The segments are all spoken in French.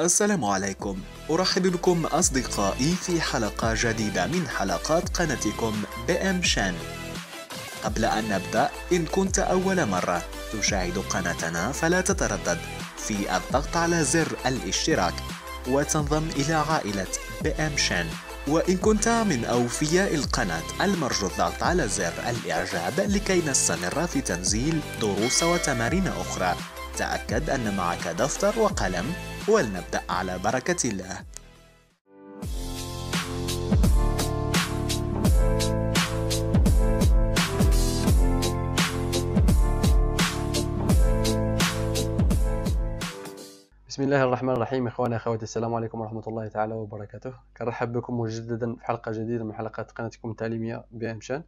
السلام عليكم أرحب بكم أصدقائي في حلقة جديدة من حلقات قناتكم بأم شان قبل أن نبدأ إن كنت أول مرة تشاهد قناتنا فلا تتردد في الضغط على زر الاشتراك وتنضم إلى عائلة بأم شان وإن كنت من أوفياء القناة المرجو الضغط على زر الإعجاب لكي نستمر في تنزيل دروس وتمارين أخرى تأكد أن معك دفتر وقلم ولنبدأ على بركة الله بسم الله الرحمن الرحيم اخواني اخواتي السلام عليكم ورحمه الله تعالى وبركاته كنرحب بكم مجددا في حلقه جديده من حلقات قناتكم التعليميه بامشان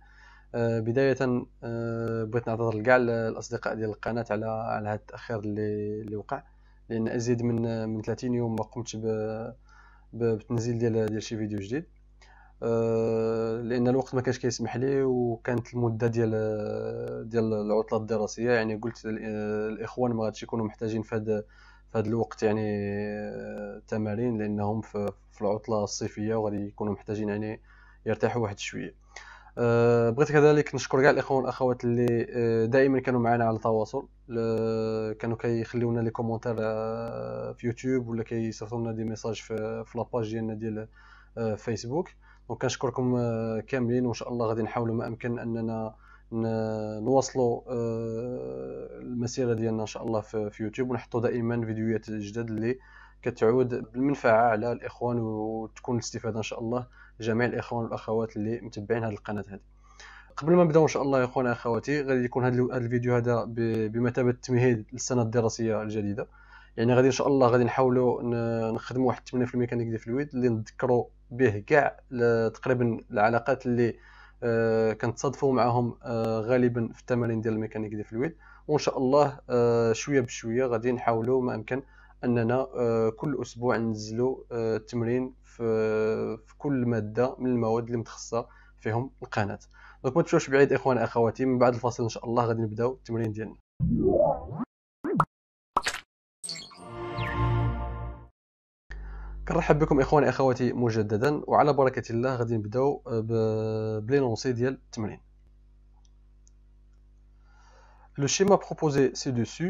آه بدايه آه بغيت نعتذر لكاع الاصدقاء ديال القناه على على هذا التاخير اللي اللي وقع لان ازيد من من 30 يوم ما قمتش بالتنزيل ديال ديال شي فيديو جديد آه، لان الوقت ما كانش كيسمح لي وكانت المده ديال ديال العطله الدراسيه يعني قلت الاخوان ما غاديش يكونوا محتاجين في هذا في هذا الوقت يعني آه، تمارين لانهم في العطله الصيفيه وغادي يكونوا محتاجين يعني يرتاحوا واحد شويه آه، بغيت كذلك نشكر كاع الاخوان والاخوات اللي آه، دائما كانوا معنا على تواصل كانوا كيخليونا لي كومونتير آه، في يوتيوب ولا كيصيفطوا لنا دي ميساج في, في لاباج ديالنا ديال فيسبوك دونك كنشكركم كاملين وان شاء الله غادي نحاولوا ما امكن اننا نواصلوا المسيره ديالنا ان شاء الله في يوتيوب ونحطوا دائما فيديوهات جداد اللي كتعود بالمنفعه على الاخوان وتكون الاستفاده ان شاء الله جميع الاخوان والاخوات اللي متبعين هذه القناه هذه قبل ما نبداو ان شاء الله يا اخوان اخواتي غادي يكون هذا الفيديو هذا بمثابه تمهيد للسنه الدراسيه الجديده يعني غادي ان شاء الله غادي نحاولوا نخدموا واحد في الميكانيك دي فلويد اللي نذكروا به كاع تقريبا العلاقات اللي آه، كنتصادفوا معاهم آه، غالبا في التمارين ديال الميكانيك دي فلويد وان شاء الله آه، شويه بشويه غادي نحاولوا ما امكن اننا آه، كل اسبوع ننزلوا آه، تمرين في كل ماده من المواد اللي متخصصه فيهم القناه دونك ما تمشوش بعيد اخوان اخواتي من بعد الفاصل ان شاء الله غادي نبداو التمرين ديالنا كنرحب بكم اخواني اخواتي مجددا وعلى بركه الله غادي نبداو آه، بلينونسي ديال التمرين لو شيما بروبوزي سي دوسو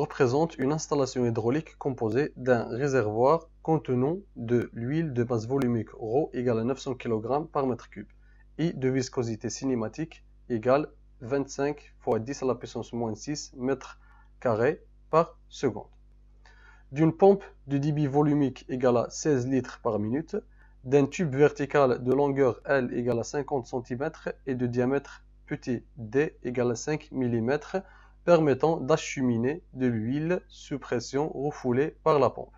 représente une installation hydraulique composée d'un réservoir contenant de l'huile de base volumique ρ égale à 900 kg par mètre cube et de viscosité cinématique égale 25 fois 10 à la puissance moins 6 mètres carrés par seconde. D'une pompe de débit volumique égale à 16 litres par minute, d'un tube vertical de longueur L égale à 50 cm et de diamètre petit d égale à 5 mm permettant d'acheminer de l'huile sous pression refoulée par la pompe.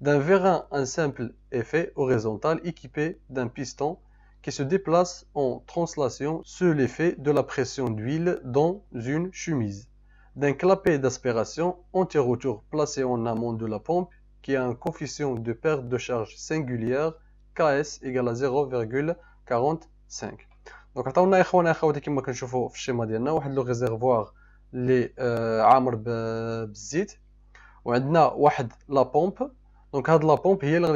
D'un vérin, un simple effet horizontal équipé d'un piston qui se déplace en translation sous l'effet de la pression d'huile dans une chemise. D'un clapet d'aspiration anti-retour placé en amont de la pompe qui a une coefficient de perte de charge singulière KS égale à 0,45. Donc, عطاونا يا اخوانا كما كنشوفوا les d'huile et nous avons la pompe donc cette pompe la pompe d'huile dans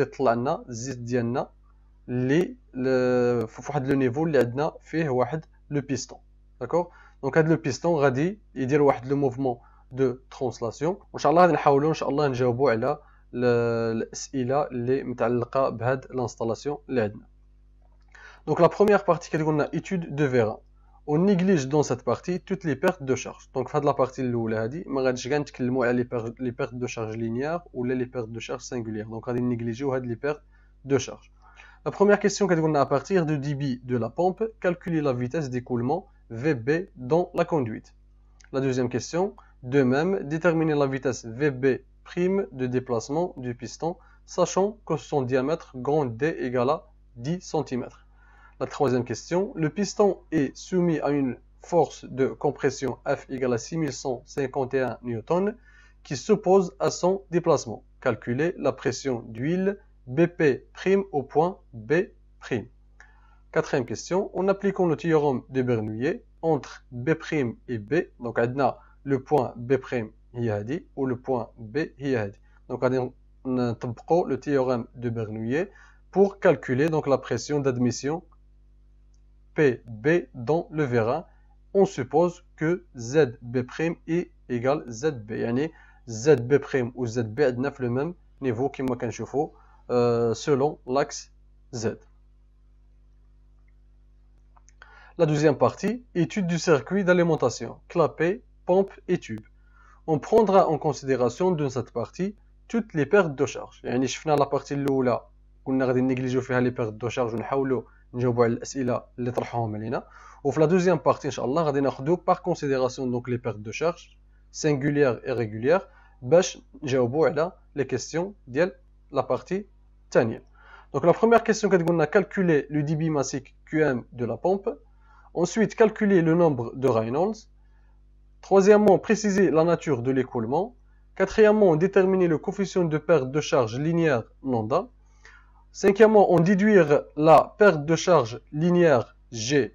le niveau dans lequel nous avons le piston donc ce piston va faire le mouvement de translation et nous allons essayer de répondre questions donc la première partie est l'étude de verra on néglige dans cette partie toutes les pertes de charge. Donc, dans la partie de ما qu'il غنتكلموا les pertes de charge linéaires ou les pertes de charge singulières. Donc, on néglige les pertes de charge. La première question qu'on a à partir du débit de la pompe, calculer la vitesse d'écoulement VB dans la conduite. La deuxième question, de même, déterminer la vitesse VB' de déplacement du piston, sachant que son diamètre grand D égale à 10 cm. La troisième question, le piston est soumis à une force de compression F égale à 6151 N qui s'oppose à son déplacement. Calculer la pression d'huile BP' au point B'. Quatrième question, en appliquant le théorème de Bernoulli entre B' et B, donc a le point B' ou le point B Donc on a le théorème de Bernoulli pour calculer donc la pression d'admission PB dans le vérin, on suppose que ZB' est égal ZB. Yani ZB' ou ZB est le même niveau qui m'a chauffe- euh, selon l'axe Z. La deuxième partie, étude du circuit d'alimentation, clapet, pompe et tube. On prendra en considération dans cette partie toutes les pertes de charge. Yani, je la partie on a négligé les pertes de charge, oh, nous la deuxième partie, nous allons par considération les pertes de charge singulières et régulières. je les questions de la partie ténile. Donc, la première question calculer le débit massique QM de la pompe. Ensuite, calculer le nombre de Reynolds. Troisièmement, préciser la nature de l'écoulement. Quatrièmement, déterminer le coefficient de perte de charge linéaire lambda. Cinquièmement, on déduire la perte de charge linéaire GL.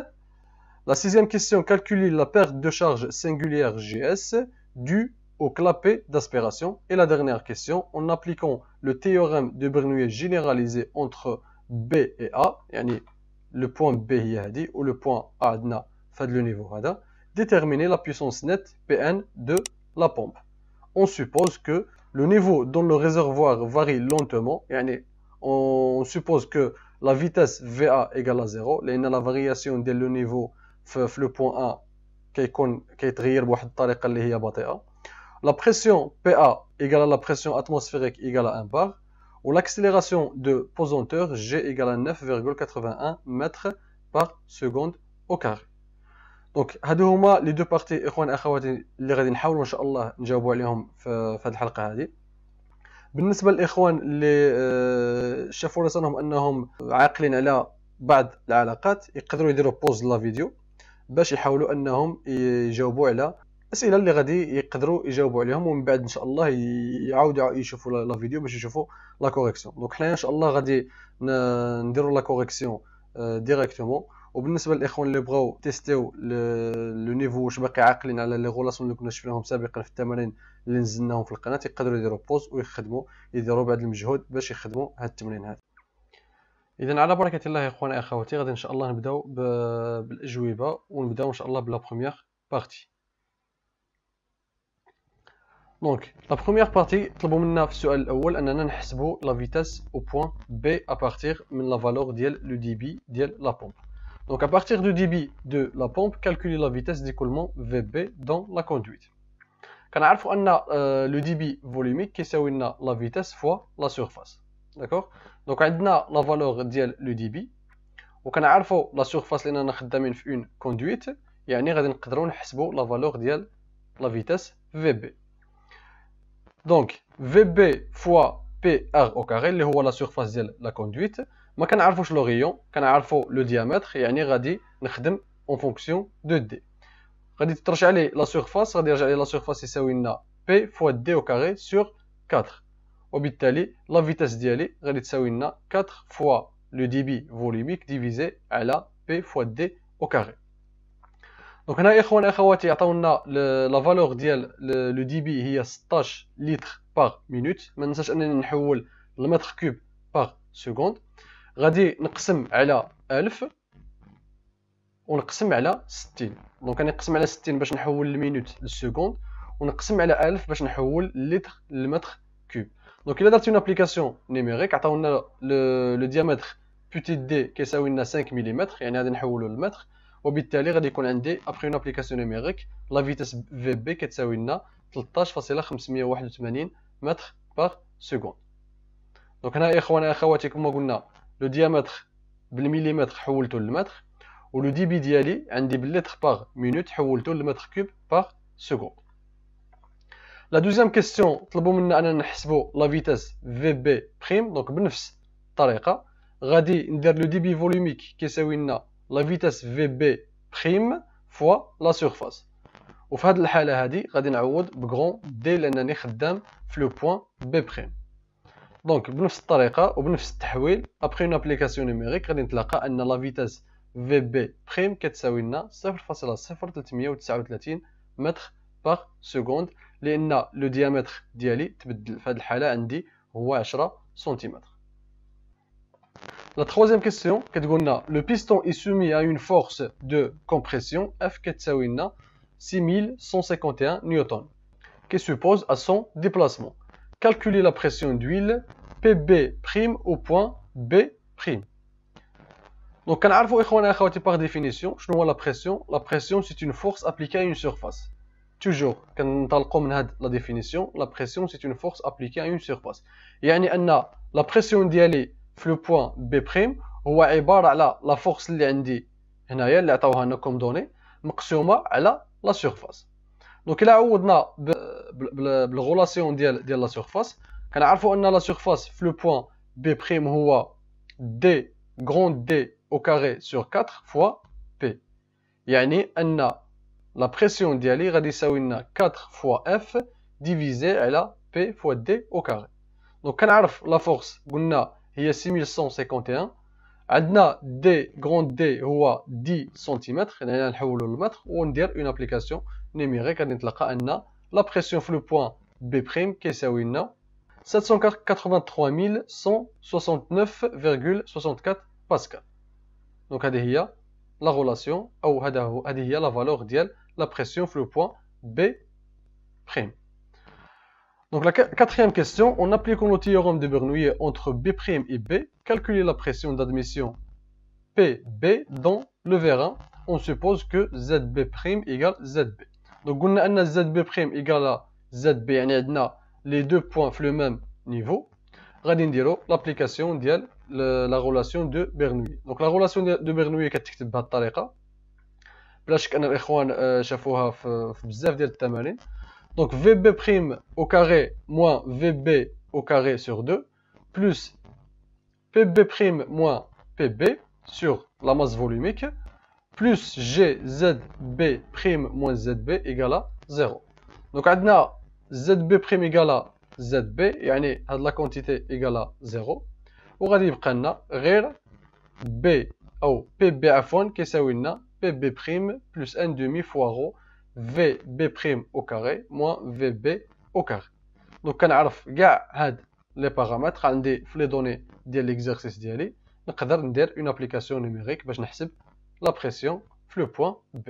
La sixième question, calculer la perte de charge singulière GS due au clapet d'aspiration. Et la dernière question, en appliquant le théorème de Bernoulli généralisé entre B et A, le point B ou le point A le niveau déterminer la puissance nette PN de la pompe. On suppose que le niveau dans le réservoir varie lentement, yani on suppose que la vitesse VA égale à 0, la variation de le niveau le point A qui est la pression PA égale à la pression atmosphérique égale à 1 bar ou l'accélération de pesanteur G égale à 9,81 mètres par seconde au carré. Donc les deux parties اللي غادي بالنسبه للاخوان اللي آه، شافوا راسهم انهم عاقلين على بعض العلاقات يقدروا يديروا بوز لا فيديو باش يحاولوا انهم يجاوبوا على الاسئله اللي غادي يقدروا يجاوبوا عليهم ومن بعد ان شاء الله يعاودوا يشوفوا لا فيديو باش يشوفوا لا كوريكسيون دونك حنايا ان شاء الله غادي نديروا لا كوريكسيون ديريكتومون آه، وبالنسبه للاخوان اللي بغاو تيستيو لو نيفو واش باقي عاقلين على لي غولاسيون اللي كنا شفناهم سابقا في التمارين اللي نزلناهم في القناه يقدروا يديروا بوز ويخدموا يديروا بعض المجهود باش يخدموا هاد التمرين هذا اذا على بركه الله يا اخواني اخواتي غادي ان شاء الله نبداو بالاجوبه ونبداو ان شاء الله بلا بروميير بارتي دونك لا بروميير بارتي طلبوا منا في السؤال الاول اننا نحسبوا لا فيتاس او بوين بي ا بارتير من لا فالور ديال لو ديبي ديال لا بومب Donc à partir du débit de la pompe, calculer la vitesse d'écoulement VB dans la conduite. Quand on que euh, le débit volumique qui la vitesse fois la surface. D'accord Donc a la valeur Et le débit que la surface nous خدامين une conduite Et on نقدروا la valeur de la vitesse VB. Donc VB fois PR au carré qui la surface de la conduite nous ne savons pas le rayon, on a le diamètre, c'est-à-dire que nous allons en fonction de D. Vous allez retourner la surface, vous la surface et P fois D au carré sur 4. Et ainsi, la vitesse de la 4 fois le débit volumique divisé par P fois D au carré. Donc on mes amis, je vous ai donné le débit du dB, c'est 16 litres par minute. Ne vous oubliez pas de changer le mètre cube par seconde. غادي نقسم على ألف ونقسم على ستين دونك نقسم على ستين باش نحول المينوت للسكوند ونقسم على ألف باش نحول اللتر للمتر كوب دونك الا درت اون ابليكاسيون نيميريك عطاونا لو ديامتر بوتي دي كيساوي لنا 5 ملم يعني غادي نحولو للمتر وبالتالي غادي يكون عندي ابخي اون ابليكاسيون نيميريك لا فيتيس في بي كتساوي لنا 13.581 متر بار سكوند دونك هنا يا اخوانا اخواتي كما قلنا لو ديامتر بالمليمتر حولته للمتر ولو ديبي ديالي عندي باللتر باغ مينوت حولته للمتر كوب باغ سكوند لا دوزيام كيستيون طلبوا منا اننا نحسبوا لا فيتاس في بي بريم دونك بنفس الطريقه غادي ندير لو ديبي فوليميك كيساوي لنا لا فيتاس في بي بريم فوا لا سيرفاس وفي هذه الحاله هذه غادي نعوض بغون دي لانني خدام في لو بوين بي بريم Donc, بنفس الطريقه وبنفس التحويل ابخي اون ابليكاسيون نيميريك غادي نتلاقى ان لا فيتاس في بي بريم كتساوي لنا 0.0339 متر باغ سكوند لان لو ديامتر ديالي تبدل في هذه الحاله عندي هو 10 سنتيمتر La troisième question, le piston est soumis à une force de compression F 6151 N qui suppose à son déplacement. Calculer la pression d'huile PB' au point B'. Donc, on par définition, je vois la pression. La pression, c'est une force appliquée à une surface. Toujours, quand on a la définition, la pression, c'est une force appliquée à une surface. on a la pression ديالي au le point B' ou la force اللي عندي هنايا اللي عطاوها لنا كوم دوني la surface. Donc, a la euh, relation relation de la surface, la surface de la surface le la surface de la D au la sur de la p la surface la pression de la la par la surface de la la force la surface a la surface de on la la 783 169,64 pascal. Donc c'est la relation ou c'est la valeur de la pression sur le point B'. Donc la quatrième question, en appliquant le théorème de Bernoulli entre B' et B, calculer la pression d'admission PB dans le vérin, on suppose que ZB' égale ZB. Donc on a ZB' égale à ZB, on les deux points le même niveau, l'application de la relation de Bernoulli. Donc la relation de Bernoulli est بهذه الطريقه بلا شك ان الاخوان شافوها في بزاف ديال التمارين Donc au carré sur 2 plus PB' moins PB sur la masse volumique plus GZB' moins ZB égale à 0. Donc, on Zb' égale à Zb, et à la quantité égale à 0. Et on va dire que B, ou Pb', qui est PB Pb' plus un demi fois Rho Vb' au carré moins Vb au carré. Donc, on a regardé les paramètres, on a les données de l'exercice. on peut faire une application numérique pour calculer la pression sur le point B.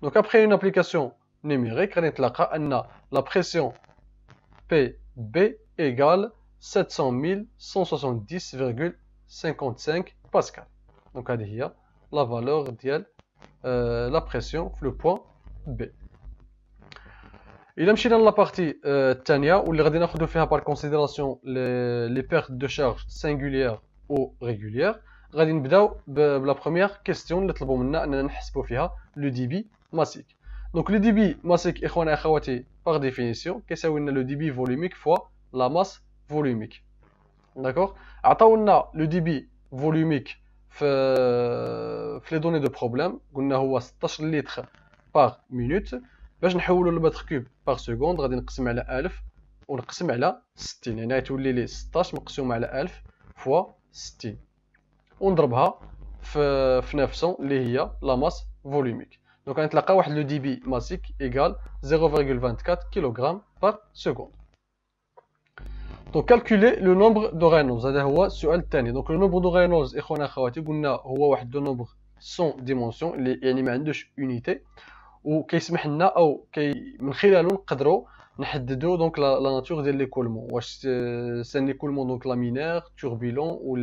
Donc, après une application numérique, la pression PB égale 700 170,55 pascal. Donc, c'est la valeur de euh, la pression, le point B. Et Il a dans la partie euh, Tania, où nous allons faire par considération les, pertes de charge singulières ou régulières. Nous euh, la première question, nous allons le débit massique. Donc le débit massique, par définition, le débit volumique fois la masse volumique. D'accord a le débit volumique dans les données de problème, on a 16 litres par minute. باش par للمتر كوب باغ سكوند غادي نقسم par 1000 ونقسم على 60 يعني غتولي 16 1000 60 في في نفسه اللي هي donc, on a trouvé le débit massique égal 0,24 kg par seconde. Donc, calculer le nombre de Reynolds. C'est le Donc, le nombre de Reynolds, on a nombre sans dimension. Il y a une unité. Ou, qu'est-ce nous avons Ou, qui, ce que nous avons Donc, la, nature de l'écoulement. Euh, c'est un écoulement donc, laminaire, turbulent ou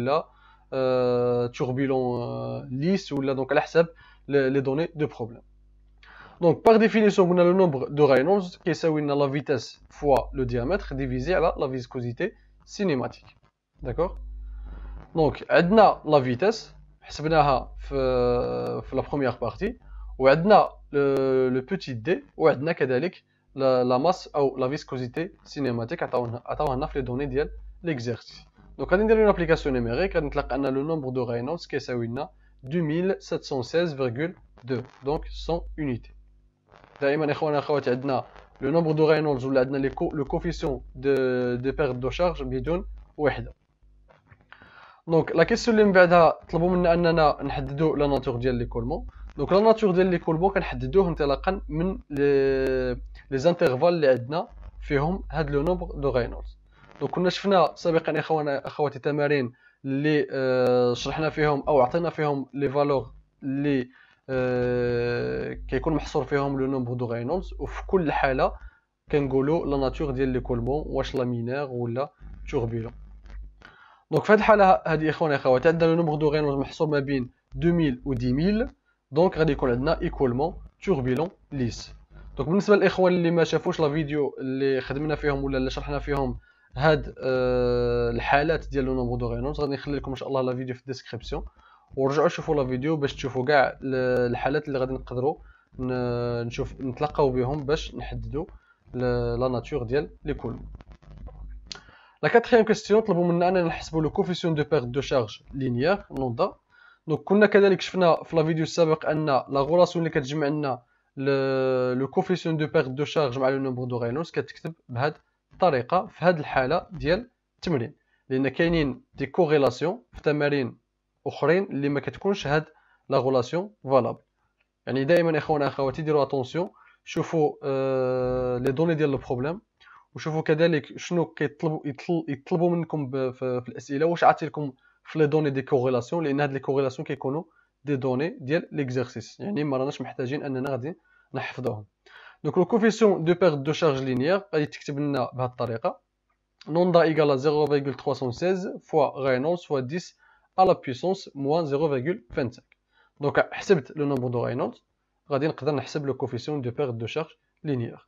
euh, turbulent euh, lisse ou là donc à la les, les données de problème donc, par définition, on a le nombre de Reynolds qui est la vitesse fois le diamètre divisé à la, viscosité cinématique. D'accord Donc, on a la vitesse, on a euh, la première partie, on a le, petit d, on a la, la masse ou la viscosité cinématique, on a les données de l'exercice. Donc, on a une application numérique, on a le nombre de Reynolds qui est 2716,2, donc 100 unités. دائما اخوانا اخواتي عندنا لو نومبر دو رينولز ولا عندنا لو كوفيسيون دو دو بير دو شارج بدون وحده دونك لا كيسيون اللي من بعدها طلبوا منا اننا نحددوا لا ناتور ديال ليكولمون دونك لا ناتور ديال ليكولمون كنحددوه انطلاقا من لي زانترفال اللي عندنا فيهم هاد لو نومبر دو رينولز دونك كنا شفنا سابقا اخوانا اخواتي تمارين اللي آه، شرحنا فيهم او عطينا فيهم لي فالور اللي آه، كيكون محصور فيهم لو نومبر دو غينونز وفي كل حاله كنقولوا لا ناتور ديال لي كولمون واش مينير ولا توربيلون دونك في هذه الحاله هذه اخواني اخواتي عندنا لو نومبر دو غينونز محصور ما بين 2000 و 10000 دونك غادي يكون عندنا ايكولمون توربيلون ليس دونك بالنسبه للاخوان اللي ما شافوش لا فيديو اللي خدمنا فيهم ولا اللي شرحنا فيهم هاد أه الحالات ديال لو نومبر دو غينونز غادي نخلي لكم ان شاء الله لا فيديو في الديسكريبسيون ورجعوا شوفوا لا فيديو باش تشوفوا كاع الحالات اللي غادي نقدروا نشوف نتلاقاو بهم باش نحددوا لا ناتور ديال لي كول لا كاتريام كيستيون طلبوا منا اننا نحسبوا لو كوفيسيون دو بيرت دو شارج لينيير لوندا دونك كنا كذلك شفنا في لا فيديو السابق ان لا غولاسيون اللي كتجمع لنا لو كوفيسيون دو بيرت دو شارج مع لو نومبر دو غينوس كتكتب بهاد الطريقه في هاد الحاله ديال التمرين لان كاينين دي كوريلاسيون في تمارين اخرين اللي ما كتكونش هاد لا غولاسيون فالابل يعني دائما اخوانا اخواتي ديروا اتونسيون شوفوا آه لي دوني ديال البروبليم وشوفوا كذلك شنو كيطلبوا يطلبوا منكم في الاسئله واش عطيت لكم في لي دوني دي كوغيلاسيون لان هاد لي كوغيلاسيون كيكونوا دي دوني ديال ليكزيرسيس يعني ما راناش محتاجين اننا غادي نحفظوهم دونك لو كوفيسيون دو بير دو شارج لينيير غادي تكتب لنا بهاد الطريقه نوندا ايكالا 0.316 فوا غينولز فوا 10 à la puissance moins 0,25. Donc, calculé le nombre de Reynolds, va pouvoir calculer le coefficient de perte de charge linéaire.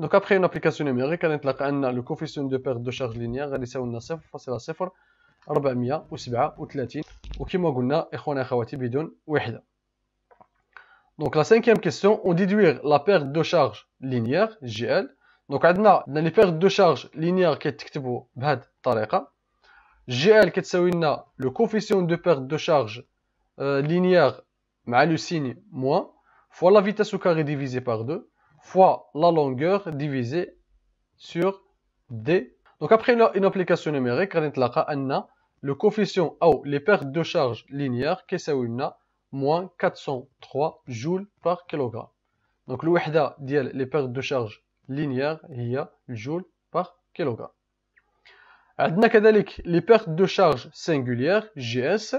Donc après une application numérique, غنتلقى que le coefficient de perte de charge linéaire غادي يساوي لنا 0.0437 وكما قلنا إخواني أخواتي بدون une. Donc la cinquième question, on déduire la perte de charge linéaire, GL. Donc a la perte de charge linéaire qui est de cette manière GL qui est le perte de perte de charge euh, linéaire مع le fois la vitesse au carré divisé par 2 fois la longueur divisée sur d. Donc après une application numérique, on a le coefficient ou les pertes de charge linéaire qui est moins 403 joules par kilogramme. Donc le les pertes de charge linéaire il y a joules par kilogramme. Nous avons aussi la perte de charge singulière, GS.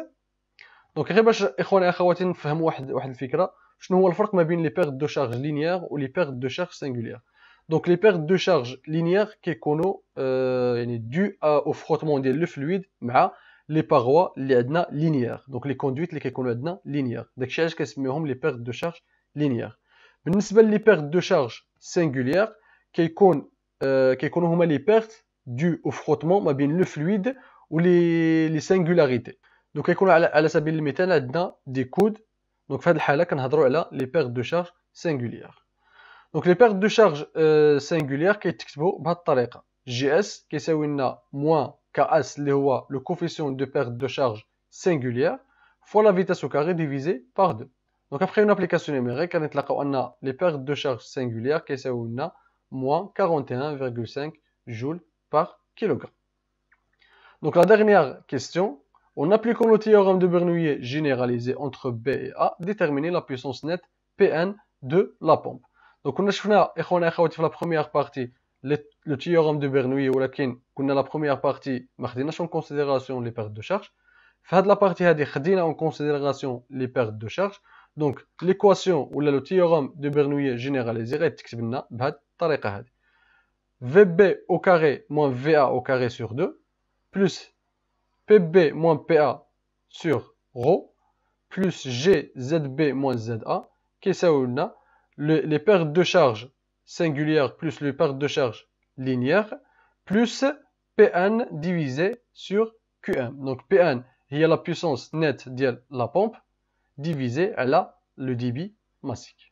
Donc, pour que mes frères et mes sœurs puissent comprendre l'idée, quelle est la différence entre la de charge linéaire et la perte de charge singulière Donc, la perte de charge linéaire est euh, due au frottement du fluide avec les parois linéaires, donc les conduites linéaires. C'est ce qu'on appelle la perte de charge linéaire. Par rapport à la perte de charge singulière, ce sont les pertes due au frottement mais bien le fluide ou les, singularités donc يكون là-dedans des coudes donc في cas on les pertes de charge singulières donc les pertes de charge euh, singulières est بهذه GS qui est moins KS le coefficient de perte de charge singulière fois la vitesse au carré divisé par 2 donc après une application numérique on a les pertes de charge singulières qui moins 41,5 joules donc la dernière question, en comme le théorème de Bernoulli généralisé entre B et A, déterminer la puissance nette Pn de la pompe. Donc on a vu la première partie le théorème de Bernoulli, on a la première partie, on a en considération les pertes de charge. Dans la partie, on a en considération les pertes de charge. Donc l'équation ou le théorème de Bernoulli généralisé est écrit de cette manière. VB au carré moins VA au carré sur 2, plus PB moins PA sur ρ, plus GZB moins ZA, qui est a. les pertes de charge singulières plus les pertes de charge linéaires, plus PN divisé sur QM. Donc PN, il y a la puissance nette de la pompe, divisé à la, le débit massique.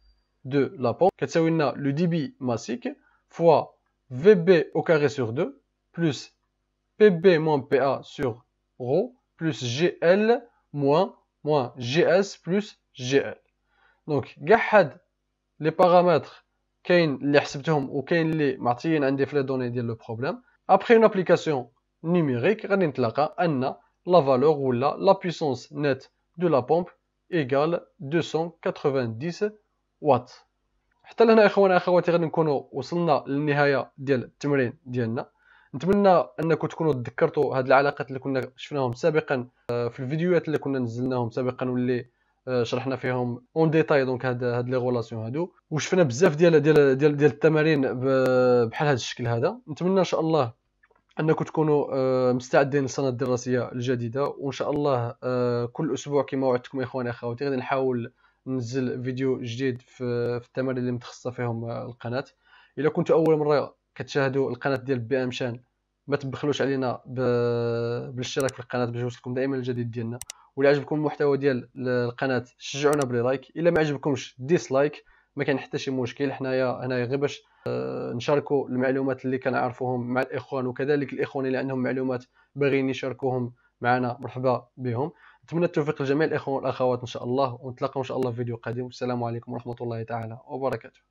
de la pompe. a le débit massique fois VB au carré sur 2 plus PB moins PA sur Rho plus GL moins moins GS plus GL. Donc, gahad les paramètres qu'il les a ou sont les plus importants dans le problème. Après une application numérique, on a la valeur ou la, la puissance nette de la pompe égale 290 وات حتى لهنا اخوانا اخواتي غادي نكونوا وصلنا للنهايه ديال التمرين ديالنا نتمنى انكم تكونوا تذكرتوا هاد العلاقات اللي كنا شفناهم سابقا آه، في الفيديوهات اللي كنا نزلناهم سابقا واللي آه، شرحنا فيهم اون ديتاي دونك هاد هاد لي غولاسيون هادو وشفنا بزاف ديال ديال ديال, ديال التمارين بحال هاد الشكل هذا نتمنى ان شاء الله انكم تكونوا آه، مستعدين للسنه الدراسيه الجديده وان شاء الله كل اسبوع كما وعدتكم اخواني اخواتي غادي نحاول ننزل فيديو جديد في, في التمارين اللي متخصصه فيهم آه، القناه الا كنتوا اول مره كتشاهدوا القناه ديال بي ام شان ما تبخلوش علينا بالاشتراك في القناه باش يوصلكم دائما الجديد ديالنا ولا عجبكم المحتوى ديال القناه شجعونا بلي لايك الا ما عجبكمش ديسلايك ما كان حتى شي مشكل حنايا هنايا غير باش آه، نشاركوا المعلومات اللي كنعرفوهم مع الاخوان وكذلك الاخوان اللي عندهم معلومات باغيين يشاركوهم معنا مرحبا بهم نتمنى التوفيق لجميع الاخوان والاخوات ان شاء الله ونتلاقاو ان شاء الله في فيديو قادم والسلام عليكم ورحمه الله تعالى وبركاته